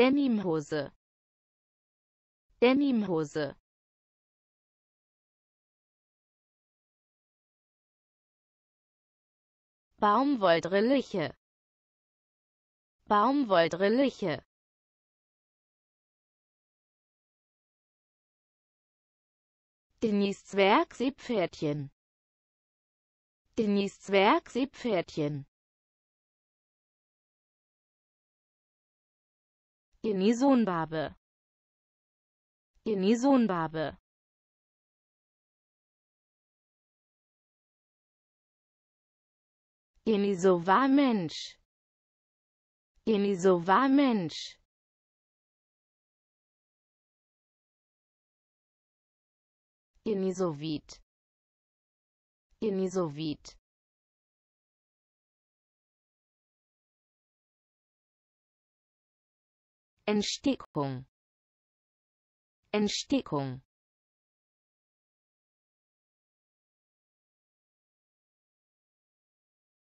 Denimhose Denimhose Baumwolldrilliche Baumwolldrilliche Denis Zwerg Seepferdchen Denis Zwerg Seepferdchen Enisohnbarbe Enisohnbarbe Eniso war Mensch Eniso war Mensch Enisovit Enisovit Entstickung Entstickung